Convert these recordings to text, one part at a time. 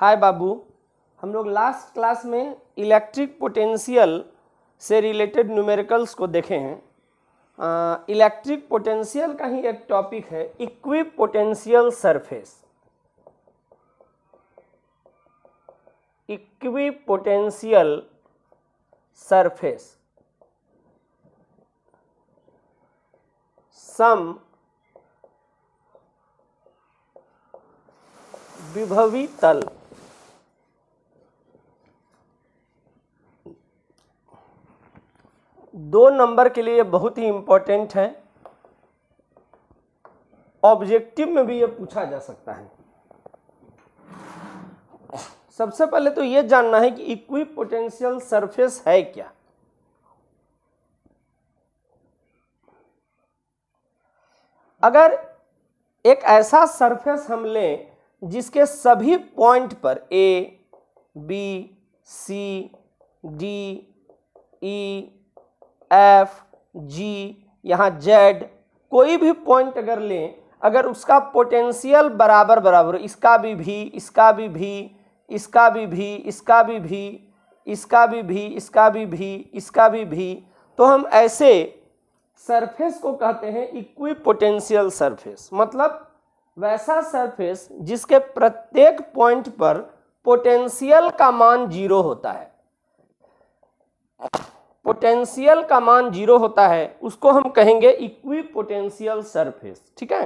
हाय बाबू हम लोग लास्ट क्लास में इलेक्ट्रिक पोटेंशियल से रिलेटेड न्यूमेरिकल्स को देखे हैं इलेक्ट्रिक पोटेंशियल का ही एक टॉपिक है equipotential surface equipotential surface सम विभवी तल दो नंबर के लिए बहुत ही इम्पोर्टेंट है ऑब्जेक्टिव में भी ये पूछा जा सकता है सबसे पहले तो ये जानना है कि इक्वी पोटेंशियल सरफेस है क्या अगर एक ऐसा सरफेस हम लें जिसके सभी पॉइंट पर A B C D E F G यहाँ जेड कोई भी पॉइंट अगर लें अगर उसका पोटेंशियल बराबर बराबर इसका भी भी इसका भी भी इसका भी भी इसका भी भी इसका भी भी इसका भी भी इसका भी भी तो हम ऐसे सरफेस को कहते हैं इक्वी पोटेंशियल सरफेस मतलब वैसा सरफेस जिसके प्रत्येक पॉइंट पर पोटेंशियल का मान जीरो होता है पोटेंशियल का मान जीरो होता है उसको हम कहेंगे इक्वी पोटेंशियल सरफेस ठीक है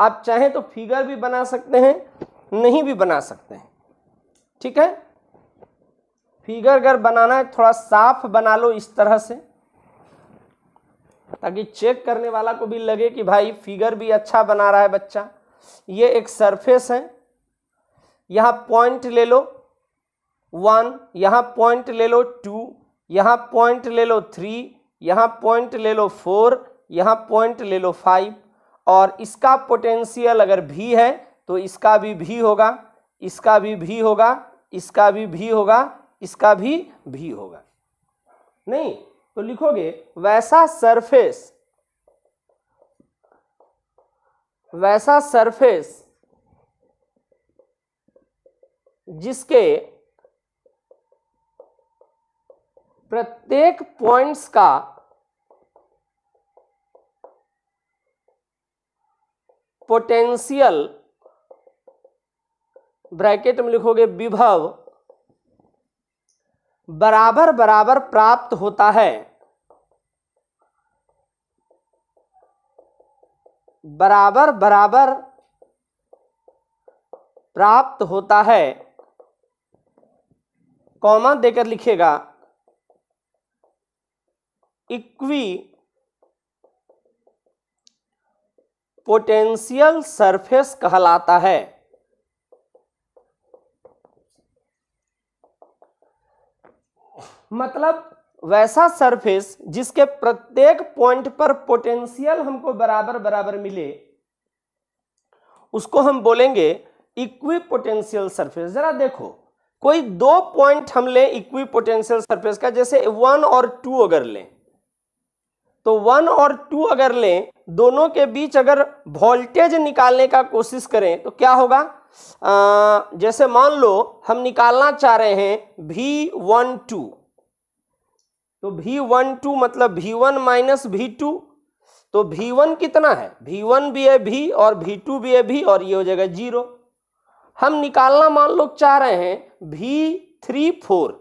आप चाहें तो फिगर भी बना सकते हैं नहीं भी बना सकते हैं ठीक है फिगर अगर बनाना है थोड़ा साफ बना लो इस तरह से ताकि चेक करने वाला को भी लगे कि भाई फिगर भी अच्छा बना रहा है बच्चा ये एक सरफेस है यहाँ पॉइंट ले लो वन यहाँ पॉइंट ले लो टू यहाँ पॉइंट ले लो थ्री यहाँ पॉइंट ले लो फोर यहाँ पॉइंट ले लो फाइव और इसका पोटेंशियल अगर भी है तो इसका भी भी होगा इसका भी भी होगा इसका भी भी होगा इसका भी भी होगा नहीं तो लिखोगे वैसा सरफेस वैसा सरफेस जिसके प्रत्येक पॉइंट्स का पोटेंशियल ब्रैकेट में लिखोगे विभव बराबर बराबर प्राप्त होता है बराबर बराबर प्राप्त होता है कॉमन देकर लिखेगा इक्वी पोटेंशियल सरफेस कहलाता है मतलब वैसा सरफेस जिसके प्रत्येक पॉइंट पर पोटेंशियल हमको बराबर बराबर मिले उसको हम बोलेंगे इक्वी पोटेंशियल सरफेस जरा देखो कोई दो पॉइंट हम लें इक्वी पोटेंशियल सरफेस का जैसे वन और टू अगर लें तो वन और टू अगर लें दोनों के बीच अगर वोल्टेज निकालने का कोशिश करें तो क्या होगा आ, जैसे मान लो हम निकालना चाह रहे हैं भी वन टू तो भी वन टू मतलब भी वन माइनस भी टू तो भी वन कितना है भी वन भी है भी और भी टू भी है भी और ये हो जाएगा जीरो हम निकालना मान लो चाह रहे हैं भी थ्री फोर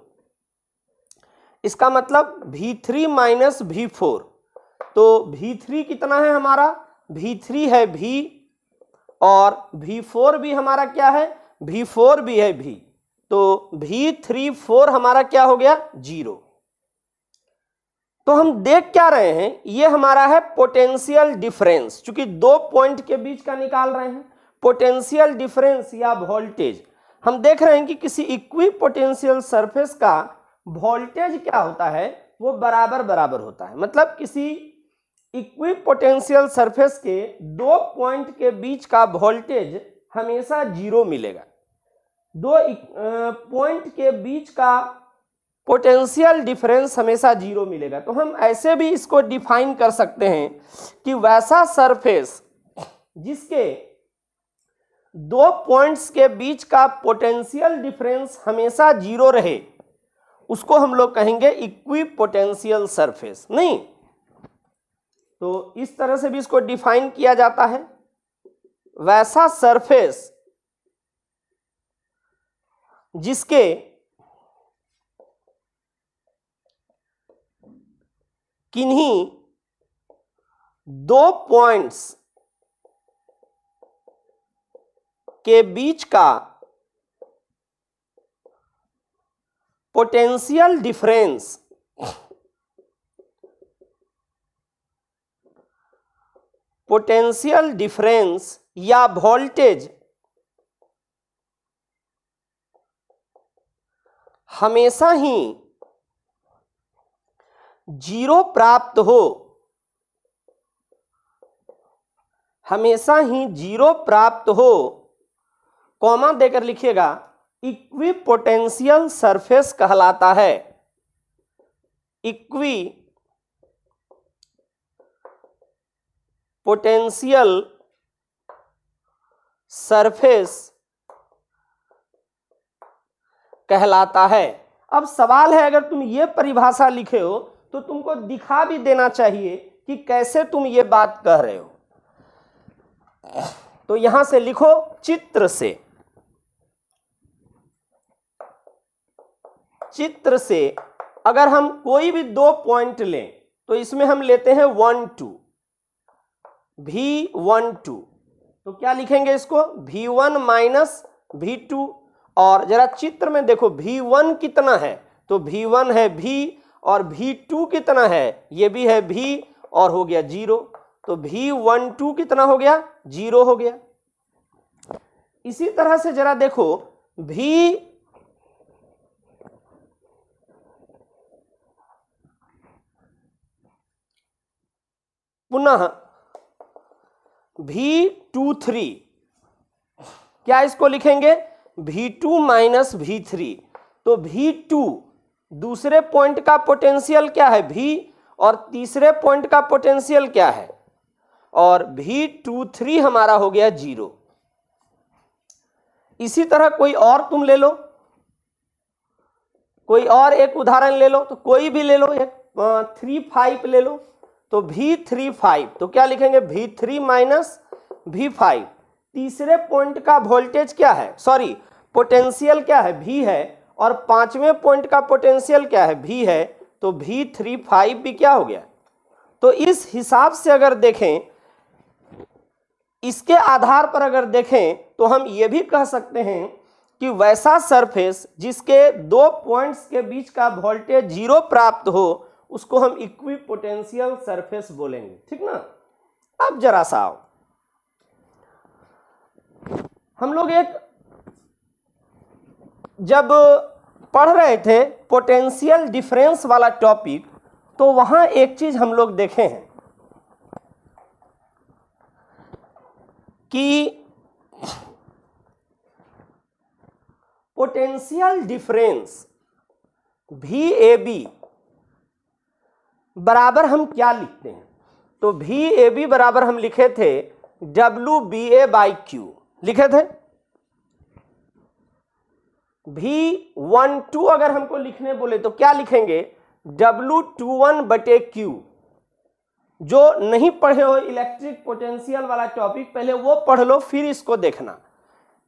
इसका मतलब भी थ्री माइनस भी फोर तो भी थ्री कितना है हमारा भी थ्री है भी और भी फोर भी हमारा क्या है भी फोर भी है भी तो भी थ्री फोर हमारा क्या हो गया जीरो तो हम देख क्या रहे हैं ये हमारा है पोटेंशियल डिफरेंस चूंकि दो पॉइंट के बीच का निकाल रहे हैं पोटेंशियल डिफरेंस या वोल्टेज हम देख रहे हैं कि किसी इक्वी पोटेंशियल सरफेस का वोल्टेज क्या होता है वो बराबर बराबर होता है मतलब किसी इक्विपोटेंशियल पोटेंशियल सरफेस के दो पॉइंट के बीच का वोल्टेज हमेशा जीरो मिलेगा दो पॉइंट के बीच का पोटेंशियल डिफरेंस हमेशा जीरो मिलेगा तो हम ऐसे भी इसको डिफाइन कर सकते हैं कि वैसा सरफेस जिसके दो पॉइंट्स के बीच का पोटेंशियल डिफरेंस हमेशा जीरो रहे उसको हम लोग कहेंगे इक्वी पोटेंशियल सरफेस नहीं तो इस तरह से भी इसको डिफाइन किया जाता है वैसा सरफेस जिसके किन्हीं दो पॉइंट्स के बीच का पोटेंशियल डिफरेंस पोटेंशियल डिफरेंस या वोल्टेज हमेशा ही जीरो प्राप्त हो हमेशा ही जीरो प्राप्त हो कॉमा देकर लिखिएगा इक्वी पोटेंशियल सरफेस कहलाता है इक्वी पोटेंशियल सरफेस कहलाता है अब सवाल है अगर तुम ये परिभाषा लिखे हो तो तुमको दिखा भी देना चाहिए कि कैसे तुम ये बात कह रहे हो तो यहां से लिखो चित्र से चित्र से अगर हम कोई भी दो पॉइंट लें तो इसमें हम लेते हैं one two V one two तो क्या लिखेंगे इसको V one minus V two और जरा चित्र में देखो वी वन कितना है तो वी वन है वी और वी टू कितना है ये भी है वी और हो गया जीरो तो वी वन टू कितना हो गया जीरो हो गया इसी तरह से जरा देखो भी पुनः भी टू थ्री क्या इसको लिखेंगे भी टू माइनस भी थ्री तो भी टू दूसरे पॉइंट का पोटेंशियल क्या है भी और तीसरे पॉइंट का पोटेंशियल क्या है और भी टू थ्री हमारा हो गया जीरो इसी तरह कोई और तुम ले लो कोई और एक उदाहरण ले लो तो कोई भी ले लो एक थ्री फाइव ले लो तो भी थ्री फाइव तो क्या लिखेंगे V three minus V five तीसरे पॉइंट का वोल्टेज क्या है सॉरी पोटेंशियल क्या है भी है और पांचवें पॉइंट का पोटेंशियल क्या है भी है तो भी थ्री फाइव भी क्या हो गया तो इस हिसाब से अगर देखें इसके आधार पर अगर देखें तो हम ये भी कह सकते हैं कि वैसा सरफेस जिसके दो पॉइंट्स के बीच का वोल्टेज जीरो प्राप्त हो उसको हम इक्वी पोटेंशियल सरफेस बोलेंगे ठीक ना अब जरा सा आओ हम लोग एक जब पढ़ रहे थे पोटेंशियल डिफरेंस वाला टॉपिक तो वहां एक चीज़ हम लोग देखे हैं कि पोटेंशियल डिफरेंस भी ए बी बराबर हम क्या लिखते हैं तो भी ए बी बराबर हम लिखे थे W B A by Q लिखे थे भी वन टू अगर हमको लिखने बोले तो क्या लिखेंगे डब्ल्यू टू वन बटे क्यू जो नहीं पढ़े हो इलेक्ट्रिक पोटेंशियल वाला टॉपिक पहले वो पढ़ लो फिर इसको देखना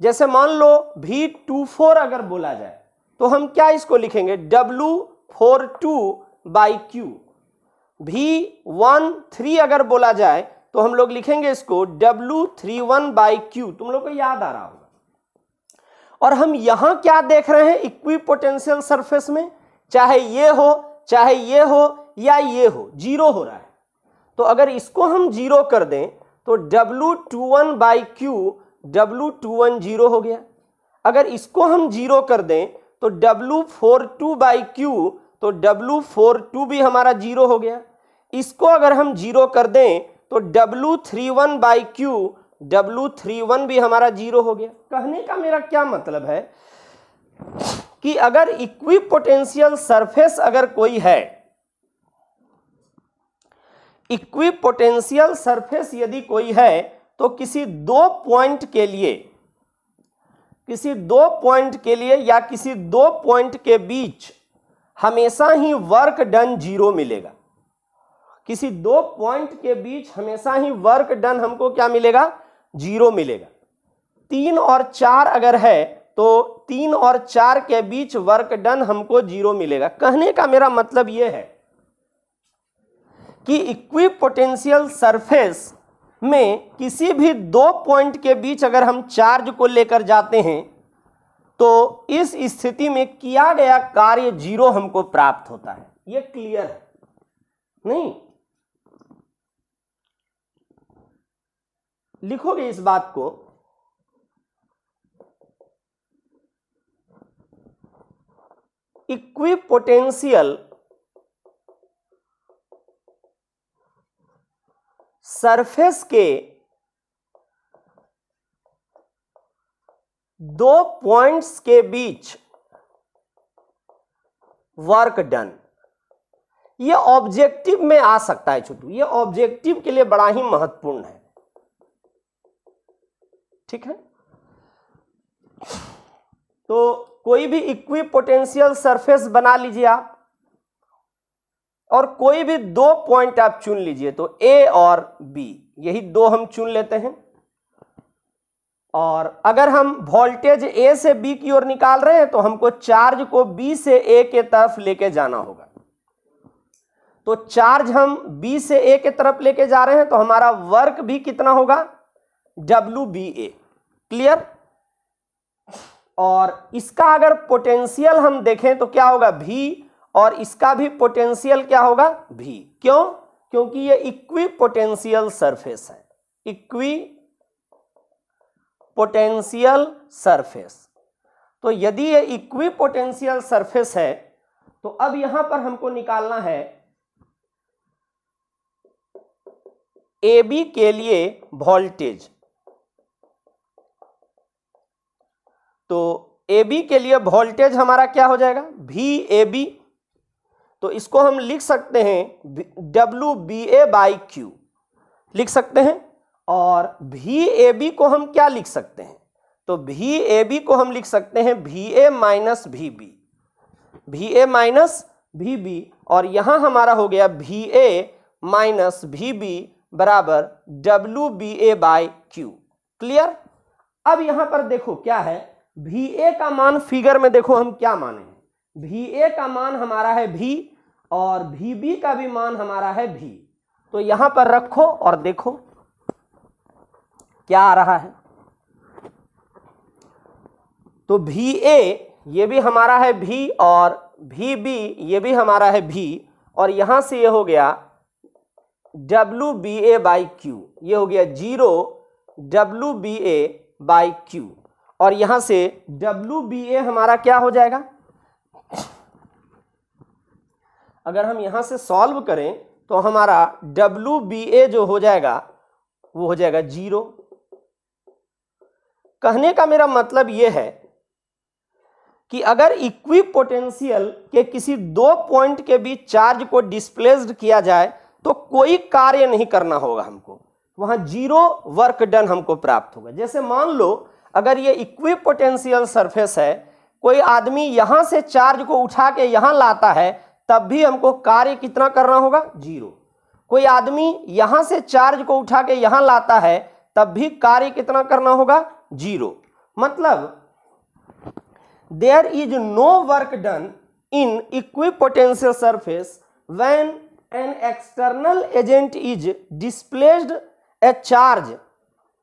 जैसे मान लो भी टू फोर अगर बोला जाए तो हम क्या इसको लिखेंगे W four two by Q V one three अगर बोला जाए तो हम लोग लिखेंगे इसको W three one by Q तुम लोग को याद आ रहा होगा और हम यहां क्या देख रहे हैं इक्वी पोटेंशियल सरफेस में चाहे ये हो चाहे ये हो या ये हो जीरो हो रहा है तो अगर इसको हम जीरो कर दें तो W two one by Q W two one zero हो गया अगर इसको हम जीरो कर दें तो W four two by Q तो W42 फोर टू भी हमारा जीरो हो गया इसको अगर हम जीरो कर दें तो W31 three one by Q W three one भी हमारा जीरो हो गया कहने का मेरा क्या मतलब है कि अगर इक्वी पोटेंशियल सरफेस अगर कोई है इक्वी पोटेंशियल सरफेस यदि कोई है तो किसी दो पॉइंट के लिए किसी दो पॉइंट के लिए या किसी दो पॉइंट के बीच हमेशा ही वर्क डन जीरो मिलेगा किसी दो पॉइंट के बीच हमेशा ही वर्क डन हमको क्या मिलेगा जीरो मिलेगा तीन और चार अगर है तो तीन और चार के बीच वर्क डन हमको जीरो मिलेगा कहने का मेरा मतलब यह है कि इक्वी पोटेंशियल सरफेस में किसी भी दो पॉइंट के बीच अगर हम चार्ज को लेकर जाते हैं तो इस स्थिति में किया गया कार्य जीरो हमको प्राप्त होता है ये क्लियर है नहीं लिखोगे इस बात को इक्विपोटेंशियल सरफेस के दो पॉइंट्स के बीच वर्क डन ये ऑब्जेक्टिव में आ सकता है छोटू ये ऑब्जेक्टिव के लिए बड़ा ही महत्वपूर्ण है ठीक है तो कोई भी इक्वी पोटेंशियल सरफेस बना लीजिए आप और कोई भी दो पॉइंट आप चुन लीजिए तो ए और बी यही दो हम चुन लेते हैं और अगर हम वोल्टेज ए से बी की ओर निकाल रहे हैं तो हमको चार्ज को बी से ए के तरफ लेके जाना होगा तो चार्ज हम बी से ए के तरफ लेके जा रहे हैं तो हमारा वर्क भी कितना होगा डब्ल्यू बी ए क्लियर और इसका अगर पोटेंशियल हम देखें तो क्या होगा भी और इसका भी पोटेंशियल क्या होगा भी क्यों क्योंकि ये इक्वी पोटेंशियल सरफेस है इक्वी पोटेंशियल सरफेस तो यदि ये इक्वी पोटेंशियल सरफेस है तो अब यहां पर हमको निकालना है ए बी के लिए वोल्टेज तो ए बी के लिए वोल्टेज हमारा क्या हो जाएगा भी ए बी तो इसको हम लिख सकते हैं W B A by Q लिख सकते हैं और भी ए बी को हम क्या लिख सकते हैं तो भी ए बी को हम लिख सकते हैं भी ए माइनस भी बी भी ए माइनस भी बी और यहाँ हमारा हो गया V A minus V B बराबर W B A by Q clear अब यहाँ पर देखो क्या है भी ए का मान फिगर में देखो हम क्या माने हैं भी ए का मान हमारा है भी और भी बी का भी मान हमारा है भी तो यहाँ पर रखो और देखो क्या आ रहा है तो भी ए ये भी हमारा है भी और भी बी ये भी हमारा है भी और यहां से ये हो गया W B A by Q ये हो गया zero W B A by Q और यहां से डब्ल्यू बी ए हमारा क्या हो जाएगा अगर हम यहां से सॉल्व करें तो हमारा डब्ल्यू बी ए जो हो जाएगा वो हो जाएगा जीरो कहने का मेरा मतलब यह है कि अगर इक्वी पोटेंशियल के किसी दो पॉइंट के बीच चार्ज को डिस्प्लेस्ड किया जाए तो कोई कार्य नहीं करना होगा हमको वहां जीरो वर्क डन हमको प्राप्त होगा जैसे मान लो अगर ये इक्वी पोटेंशियल सरफेस है कोई आदमी यहां से चार्ज को उठा के यहां लाता है तब भी हमको कार्य कितना करना होगा जीरो कोई आदमी यहां से चार्ज को उठा के यहां लाता है तब भी कार्य कितना करना होगा जीरो मतलब there is no work done in equipotential surface when an external agent is displaced a charge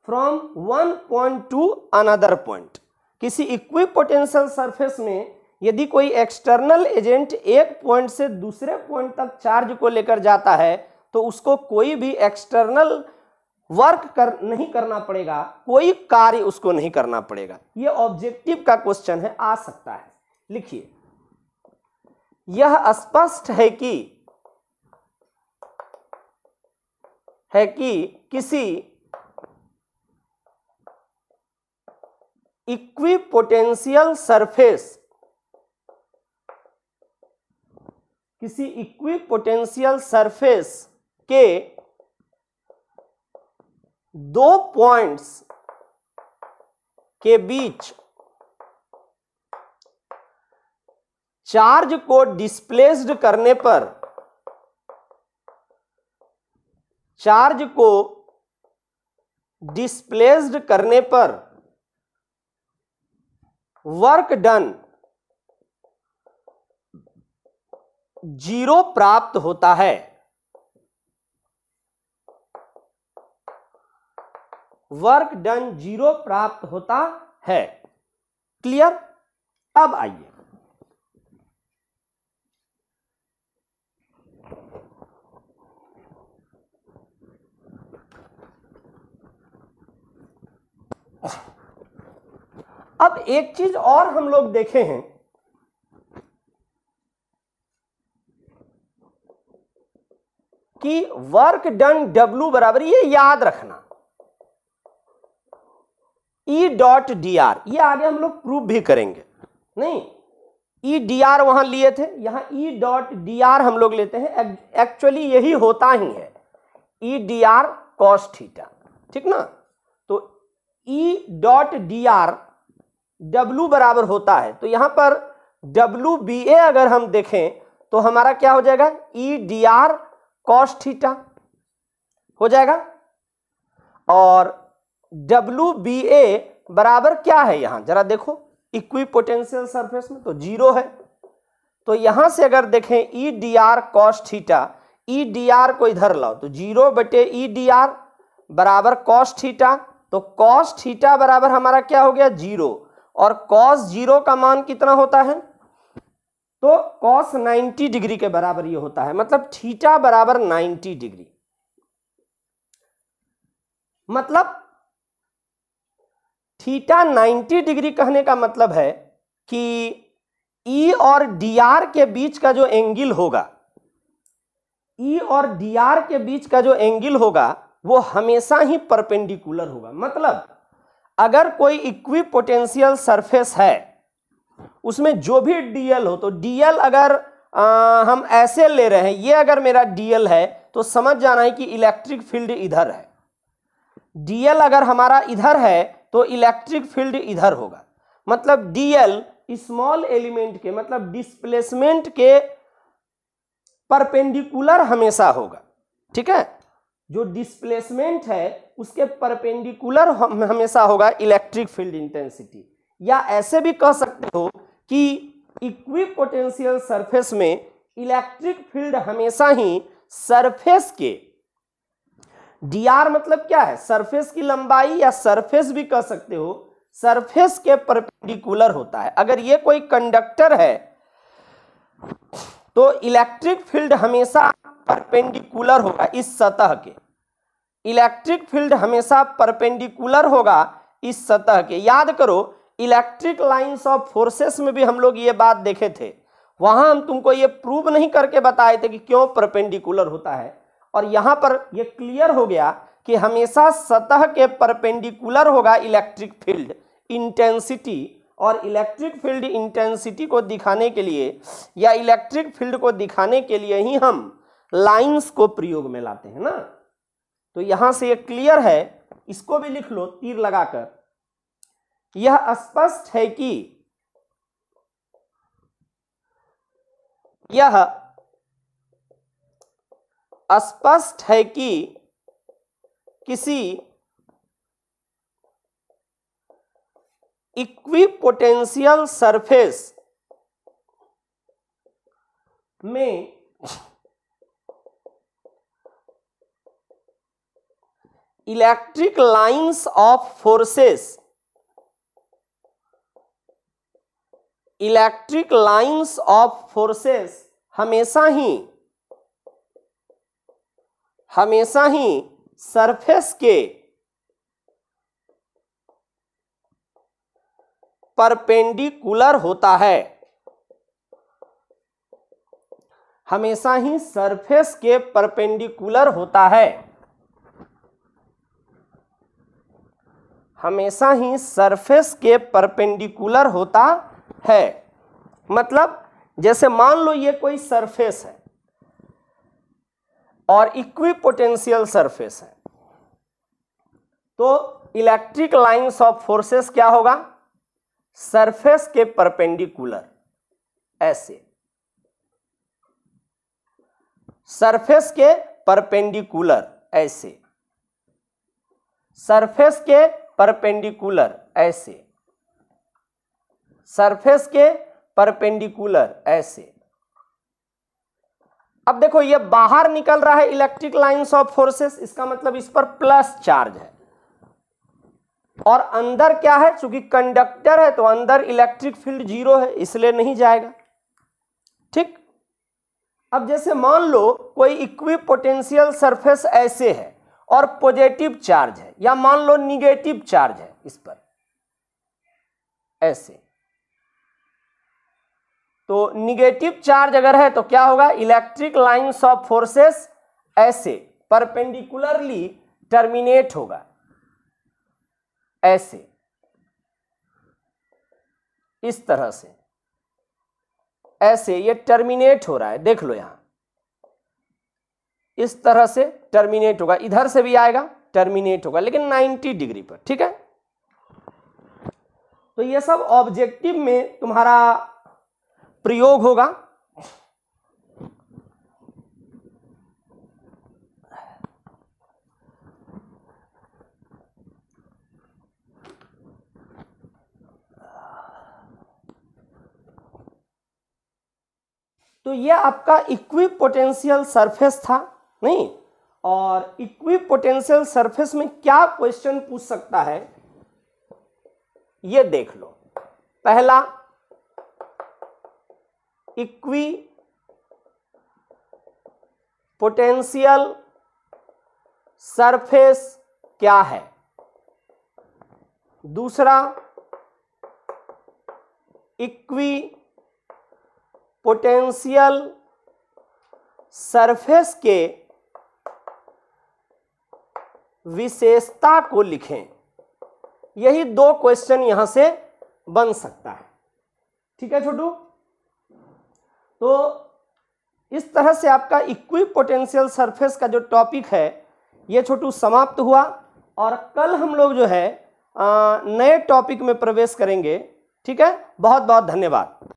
from one point to another point किसी इक्विपोटेंशियल सरफेस में यदि कोई एक्सटर्नल एजेंट एक पॉइंट से दूसरे पॉइंट तक चार्ज को लेकर जाता है तो उसको कोई भी एक्सटर्नल वर्क कर नहीं करना पड़ेगा कोई कार्य उसको नहीं करना पड़ेगा यह ऑब्जेक्टिव का क्वेश्चन है आ सकता है लिखिए यह स्पष्ट है कि है कि किसी इक्विपोटेंशियल सरफेस किसी इक्विपोटेंशियल सरफेस के दो पॉइंट्स के बीच चार्ज को डिस्प्लेस्ड करने पर चार्ज को डिस्प्लेस्ड करने पर वर्क डन जीरो प्राप्त होता है वर्क डन जीरो प्राप्त होता है क्लियर अब आइए अब एक चीज और हम लोग देखे हैं कि वर्क डन डब्लू बराबर ये याद रखना ई डॉट डी आर ये आगे हम लोग प्रूव भी करेंगे नहीं ई e डी आर वहां लिए थे यहां ई डॉट डी आर हम लोग लेते हैं एक्चुअली यही होता ही है E D R cos theta ठीक ना तो E dot D R W बराबर होता है तो यहां पर डब्लू बी ए अगर हम देखें तो हमारा क्या हो जाएगा E D R cos theta हो जाएगा और डब्ल्यू बी ए बराबर क्या है यहां जरा देखो इक्वी पोटेंशियल सरफेस में तो जीरो है तो यहां से अगर देखें E D R cos theta E D R को इधर लाओ तो जीरो बटे ई डी आर बराबर कॉस थीटा तो कॉस थीटा बराबर हमारा क्या हो गया जीरो और कॉस जीरो का मान कितना होता है तो कॉस 90 डिग्री के बराबर ये होता है मतलब थीटा बराबर 90 डिग्री मतलब थीटा 90 डिग्री कहने का मतलब है कि ई e और डी आर के बीच का जो एंगल होगा ई e और डी आर के बीच का जो एंगल होगा वो हमेशा ही परपेंडिकुलर होगा मतलब अगर कोई इक्वी पोटेंशियल सरफेस है उसमें जो भी डीएल हो तो डीएल अगर आ, हम ऐसे ले रहे हैं ये अगर मेरा डीएल है तो समझ जाना है कि इलेक्ट्रिक फील्ड इधर है डीएल अगर हमारा इधर है तो इलेक्ट्रिक फील्ड इधर होगा मतलब डी एल स्मॉल एलिमेंट के मतलब डिस्प्लेसमेंट के परपेंडिकुलर हमेशा होगा ठीक है जो डिस्प्लेसमेंट है उसके परपेंडिकुलर हमेशा होगा इलेक्ट्रिक फील्ड इंटेंसिटी या ऐसे भी कह सकते हो कि इक्वी पोटेंशियल सरफेस में इलेक्ट्रिक फील्ड हमेशा ही सरफेस के डी आर मतलब क्या है सरफेस की लंबाई या सरफेस भी कह सकते हो सरफेस के परपेंडिकुलर होता है अगर ये कोई कंडक्टर है तो इलेक्ट्रिक फील्ड हमेशा परपेंडिकुलर होगा इस सतह के इलेक्ट्रिक फील्ड हमेशा परपेंडिकुलर होगा इस सतह के याद करो इलेक्ट्रिक लाइंस ऑफ फोर्सेस में भी हम लोग ये बात देखे थे वहां हम तुमको ये प्रूव नहीं करके बताए थे कि क्यों परपेंडिकुलर होता है और यहाँ पर ये क्लियर हो गया कि हमेशा सतह के परपेंडिकुलर होगा इलेक्ट्रिक फील्ड इंटेंसिटी और इलेक्ट्रिक फील्ड इंटेंसिटी को दिखाने के लिए या इलेक्ट्रिक फील्ड को दिखाने के लिए ही हम लाइंस को प्रयोग में लाते हैं ना तो यहां से ये क्लियर है इसको भी लिख लो तीर लगाकर यह स्पष्ट है कि यह स्पष्ट है कि किसी इक्विपोटेंशियल सरफेस में electric lines of forces electric lines of forces हमेशा ही हमेशा ही सरफेस के परपेंडिकुलर होता है हमेशा ही सरफेस के परपेंडिकुलर होता है हमेशा ही सरफेस के परपेंडिकुलर होता है मतलब जैसे मान लो ये कोई सरफेस है और इक्विपोटेंशियल सरफेस है तो इलेक्ट्रिक लाइंस ऑफ फोर्सेस क्या होगा सरफेस के परपेंडिकुलर ऐसे सरफेस के परपेंडिकुलर ऐसे सरफेस के परपेंडिकुलर ऐसे सरफेस के परपेंडिकुलर ऐसे अब देखो ये बाहर निकल रहा है इलेक्ट्रिक लाइंस ऑफ फोर्सेस इसका मतलब इस पर प्लस चार्ज है और अंदर क्या है चूंकि कंडक्टर है तो अंदर इलेक्ट्रिक फील्ड जीरो है इसलिए नहीं जाएगा ठीक अब जैसे मान लो कोई इक्वी पोटेंशियल सरफेस ऐसे है और पॉजिटिव चार्ज है या मान लो निगेटिव चार्ज है इस पर ऐसे तो निगेटिव चार्ज अगर है तो क्या होगा इलेक्ट्रिक लाइन्स ऑफ फोर्सेस ऐसे परपेंडिकुलरली टर्मिनेट होगा ऐसे इस तरह से ऐसे ये टर्मिनेट हो रहा है देख लो यहां इस तरह से टर्मिनेट होगा इधर से भी आएगा टर्मिनेट होगा लेकिन 90 डिग्री पर ठीक है तो ये सब ऑब्जेक्टिव में तुम्हारा प्रयोग होगा तो ये आपका इक्वी पोटेंशियल सरफेस था नहीं और इक्वी पोटेंशियल सरफेस में क्या क्वेश्चन पूछ सकता है ये देख लो पहला इक्वी पोटेंशियल सरफेस क्या है दूसरा इक्वी पोटेंशियल सरफेस के विशेषता को लिखें यही दो क्वेश्चन यहां से बन सकता है ठीक है छोटू तो इस तरह से आपका इक्वी पोटेंशियल सरफेस का जो टॉपिक है ये छोटू समाप्त हुआ और कल हम लोग जो है नए टॉपिक में प्रवेश करेंगे ठीक है बहुत बहुत धन्यवाद